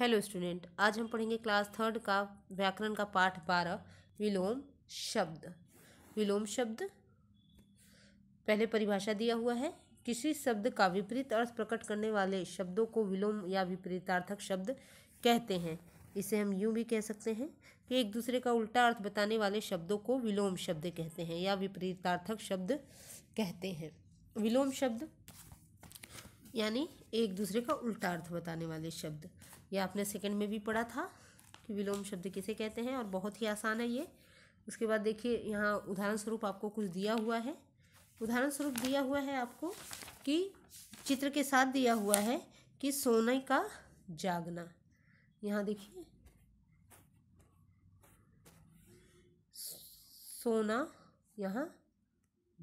hello student आज हम पढ़ेंगे क्लास थर्ड का व्याकरण का पाठ बारह विलोम शब्द विलोम शब्द पहले परिभाषा दिया हुआ है किसी शब्द का विपरीत अर्थ प्रकट करने वाले शब्दों को विलोम या विपरीतार्थक शब्द कहते हैं इसे हम यूं भी कह सकते हैं कि एक दूसरे का उल्टा अर्थ बताने वाले शब्दों को विलोम शब्द कहते हैं या विपरीतार्थक शब्द कहते हैं विलोम शब्द यानी एक दूसरे का उल्टा अर्थ बताने वाले शब्द यह आपने सेकंड में भी पढ़ा था कि विलोम शब्द किसे कहते हैं और बहुत ही आसान है ये उसके बाद देखिए यहाँ उदाहरण स्वरूप आपको कुछ दिया हुआ है उदाहरण स्वरूप दिया हुआ है आपको कि चित्र के साथ दिया हुआ है कि सोने का जागना यहाँ देखिए सोना यहाँ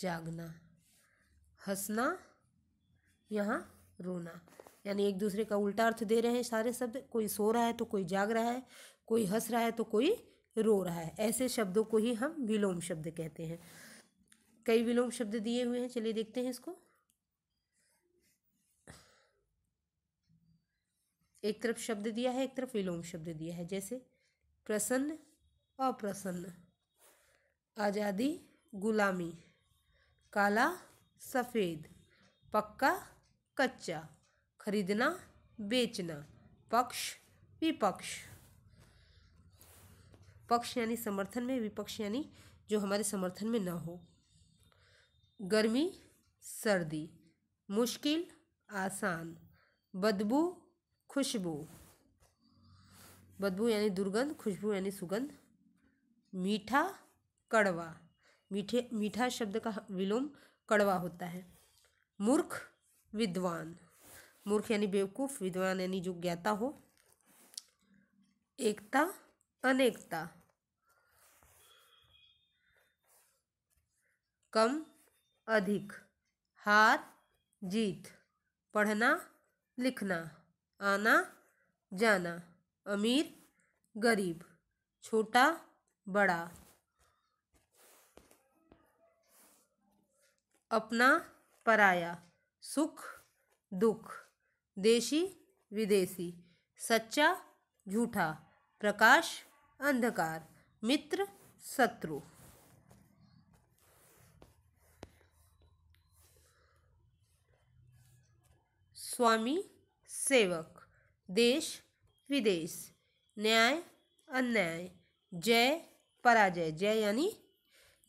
जागना हंसना यहाँ रोना यानी एक दूसरे का उल्टा अर्थ दे रहे हैं सारे शब्द कोई सो रहा है तो कोई जाग रहा है कोई हंस रहा है तो कोई रो रहा है ऐसे शब्दों को ही हम विलोम शब्द कहते हैं कई विलोम शब्द दिए हुए हैं चलिए देखते हैं इसको एक तरफ शब्द दिया है एक तरफ विलोम शब्द दिया है जैसे प्रसन्न अप्रसन्न आज़ादी गुलामी काला सफ़ेद पक्का कच्चा खरीदना बेचना पक्ष विपक्ष पक्ष यानी समर्थन में विपक्ष यानी जो हमारे समर्थन में ना हो गर्मी सर्दी मुश्किल आसान बदबू खुशबू बदबू यानी दुर्गंध खुशबू यानी सुगंध मीठा कड़वा मीठे मीठा शब्द का विलोम कड़वा होता है मूर्ख विद्वान मूर्ख यानी बेवकूफ़ विद्वान यानी जो ज्ञाता हो एकता अनेकता कम अधिक हार जीत पढ़ना लिखना आना जाना अमीर गरीब छोटा बड़ा अपना पराया सुख दुख देशी विदेशी सच्चा झूठा प्रकाश अंधकार मित्र शत्रु स्वामी सेवक देश विदेश न्याय अन्याय जय पराजय जय यानी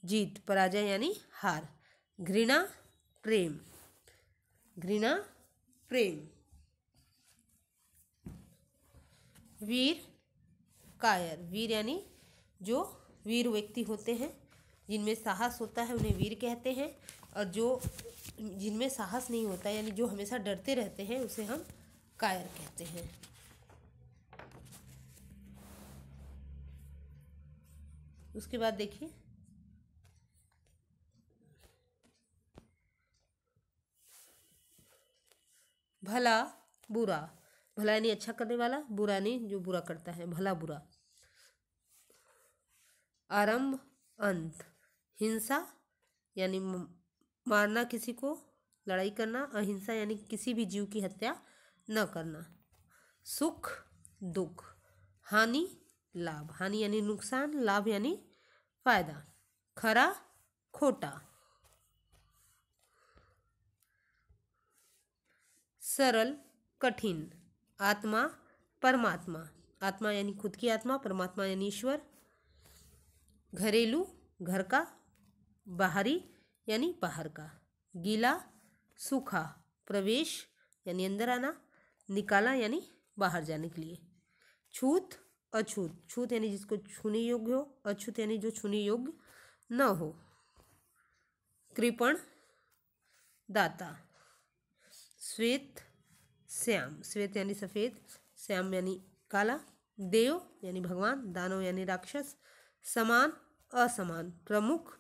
जीत पराजय यानी हार घृणा प्रेम घृणा प्रेम वीर कायर वीर यानी जो वीर व्यक्ति होते हैं जिनमें साहस होता है उन्हें वीर कहते हैं और जो जिनमें साहस नहीं होता यानी जो हमेशा डरते रहते हैं उसे हम कायर कहते हैं उसके बाद देखिए भला बुरा भला यानी अच्छा करने वाला बुरा यानी जो बुरा करता है भला बुरा आरंभ अंत हिंसा यानी मारना किसी को लड़ाई करना अहिंसा यानी किसी भी जीव की हत्या न करना सुख दुख हानि लाभ हानि यानी नुकसान लाभ यानी फायदा खरा खोटा सरल कठिन आत्मा परमात्मा आत्मा यानी खुद की आत्मा परमात्मा यानी ईश्वर घरेलू घर का बाहरी यानी बाहर का गीला सूखा प्रवेश यानी अंदर आना निकाला यानी बाहर जाने के लिए छूत अछूत छूत यानी जिसको छूने योग्य हो अछूत यानी जो छूने योग्य न हो कृपण दाता श्वेत श्याम श्वेत यानी सफ़ेद श्याम यानी काला देव यानी भगवान दानव यानी राक्षस समान असमान प्रमुख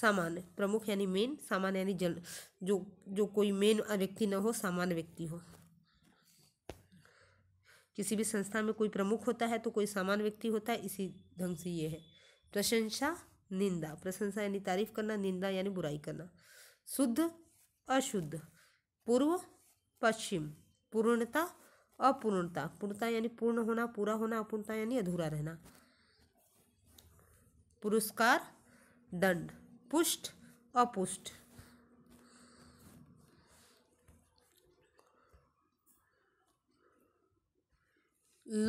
सामान्य प्रमुख यानी मेन सामान्य यानी जन जो जो कोई मेन व्यक्ति न हो सामान्य व्यक्ति हो किसी भी संस्था में कोई प्रमुख होता है तो कोई सामान्य व्यक्ति होता है इसी ढंग से ये है प्रशंसा निंदा प्रशंसा यानी तारीफ करना निंदा यानी बुराई करना शुद्ध अशुद्ध पूर्व पश्चिम पूर्णता अपूर्णता पूर्णता यानी पूर्ण होना पूरा होना अपूर्णता यानी अधूरा रहना पुरस्कार दंड पुष्ट अपुष्ट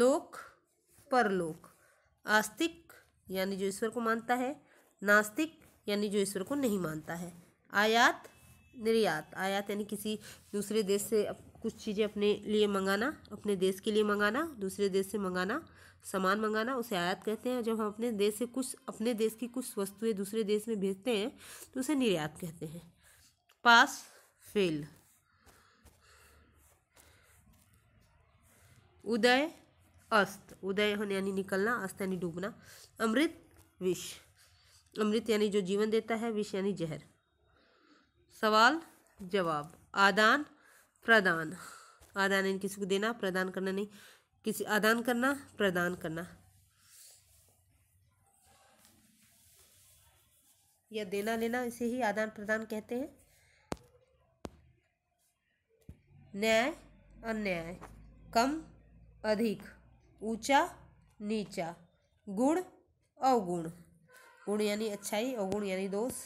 लोक परलोक आस्तिक यानी जो ईश्वर को मानता है नास्तिक यानी जो ईश्वर को नहीं मानता है आयात निर्यात आयात यानी किसी दूसरे देश से कुछ चीज़ें अपने लिए मंगाना अपने देश के लिए मंगाना दूसरे देश से मंगाना सामान मंगाना उसे आयात कहते हैं जब हम अपने देश से कुछ अपने देश की कुछ वस्तुएं दूसरे देश में भेजते हैं तो उसे निर्यात कहते हैं पास फेल उदय अस्त उदय यानी निकलना अस्त यानी डूबना अमृत विष अमृत यानी जो जीवन देता है विष यानी जहर सवाल जवाब आदान प्रदान आदान यानी किसी को देना प्रदान करना नहीं किसी आदान करना प्रदान करना या देना लेना इसे ही आदान प्रदान कहते हैं न्याय अन्याय कम अधिक ऊंचा नीचा गुण अवगुण गुण यानी अच्छाई अवगुण यानी दोष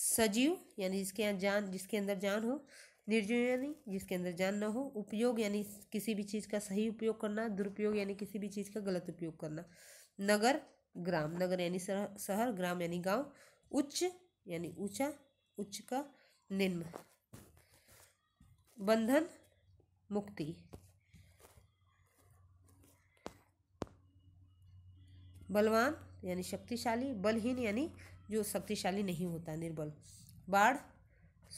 सजीव यानी जिसके यहाँ जान जिसके अंदर जान हो निर्जीव यानी जिसके अंदर जान ना हो उपयोग यानी किसी भी चीज़ का सही उपयोग करना दुरुपयोग यानी किसी भी चीज़ का गलत उपयोग करना नगर ग्राम नगर यानी शहर ग्राम यानी गांव उच्च यानी ऊंचा उच्च का निम्न बंधन मुक्ति बलवान यानी शक्तिशाली बलहीन यानी जो शक्तिशाली नहीं होता निर्बल बाढ़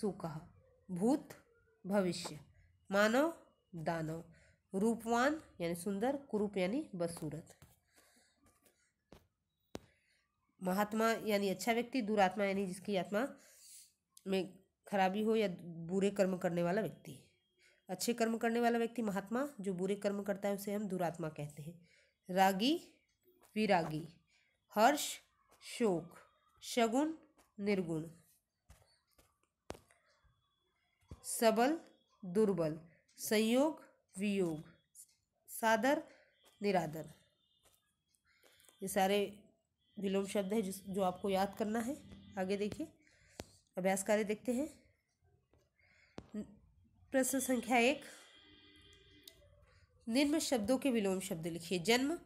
सूखा भूत भविष्य मानव दानव रूपवान यानी सुंदर कुरूप यानी बदसूरत महात्मा यानी अच्छा व्यक्ति दुरात्मा यानी जिसकी आत्मा में खराबी हो या बुरे कर्म करने वाला व्यक्ति अच्छे कर्म करने वाला व्यक्ति महात्मा जो बुरे कर्म करता है उसे हम दुरात्मा कहते हैं रागी विरागी हर्ष शोक शगुन निर्गुण सबल दुर्बल संयोग वियोग सादर निरादर ये सारे विलोम शब्द है जिस जो आपको याद करना है आगे देखिए अभ्यास कार्य देखते हैं प्रश्न संख्या एक निम्न शब्दों के विलोम शब्द लिखिए जन्म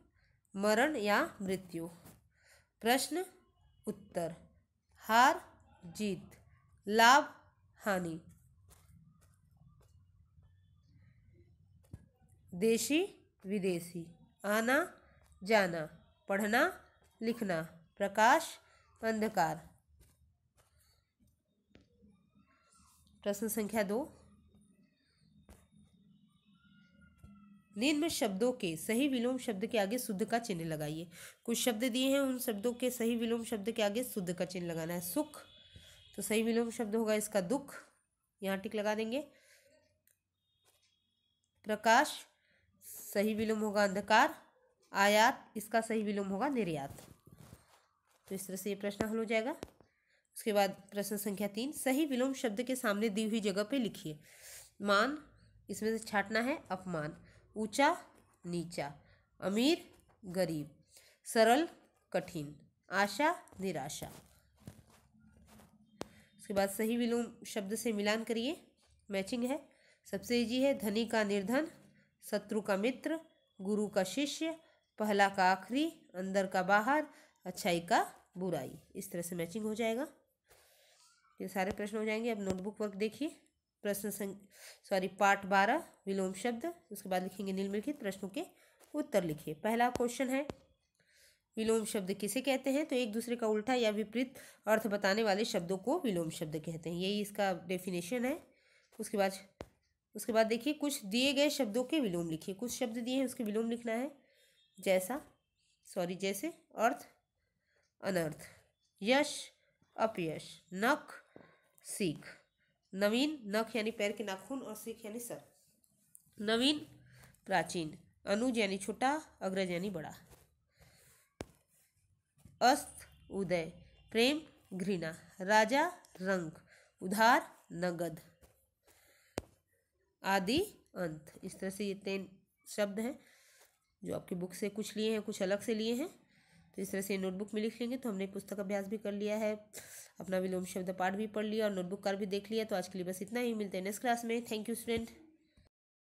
मरण या मृत्यु प्रश्न उत्तर हार जीत लाभ हानि देशी विदेशी आना जाना पढ़ना लिखना प्रकाश अंधकार प्रश्न संख्या दो निम्न शब्दों के सही विलोम शब्द के आगे शुद्ध का चिन्ह लगाइए कुछ शब्द दिए हैं उन शब्दों के सही विलोम शब्द के आगे शुद्ध का चिन्ह लगाना है सुख तो सही विलोम शब्द होगा इसका दुख यहाँ टिक लगा देंगे प्रकाश सही विलोम होगा अंधकार आयात इसका सही विलोम होगा निर्यात तो इस तरह से ये प्रश्न हल हो जाएगा उसके बाद प्रश्न संख्या तीन सही विलोम शब्द के सामने दी हुई जगह पे लिखिए मान इसमें से छाटना है अपमान ऊंचा नीचा अमीर गरीब सरल कठिन आशा निराशा उसके बाद सही विलोम शब्द से मिलान करिए मैचिंग है सबसे ईजी है धनी का निर्धन शत्रु का मित्र गुरु का शिष्य पहला का आखिरी अंदर का बाहर अच्छाई का बुराई इस तरह से मैचिंग हो जाएगा ये सारे प्रश्न हो जाएंगे अब नोटबुक वर्क देखिए प्रश्न सॉरी पार्ट बारह विलोम शब्द उसके बाद लिखेंगे निम्नलिखित प्रश्नों के उत्तर लिखिए पहला क्वेश्चन है विलोम शब्द किसे कहते हैं तो एक दूसरे का उल्टा या विपरीत अर्थ बताने वाले शब्दों को विलोम शब्द कहते हैं यही इसका डेफिनेशन है उसके बाद उसके बाद देखिए कुछ दिए गए शब्दों के विलोम लिखिए कुछ शब्द दिए हैं उसके विलोम लिखना है जैसा सॉरी जैसे अर्थ अनर्थ यश अपयश नख सीख नवीन नख यानी पैर के नाखून और सीख यानी सर नवीन प्राचीन अनुज यानी छोटा अग्रज यानी बड़ा अस्त उदय प्रेम घृणा राजा रंग उधार नगद आदि अंत इस तरह से ये तीन शब्द हैं जो आपकी बुक से कुछ लिए हैं कुछ अलग से लिए हैं तो इस तरह से नोटबुक में लिख लेंगे तो हमने पुस्तक अभ्यास भी कर लिया है अपना विलोम शब्द पाठ भी पढ़ लिया और नोटबुक कार भी देख लिया तो आज के लिए बस इतना ही मिलते हैं नेक्स्ट क्लास में थैंक यू स्टूडेंट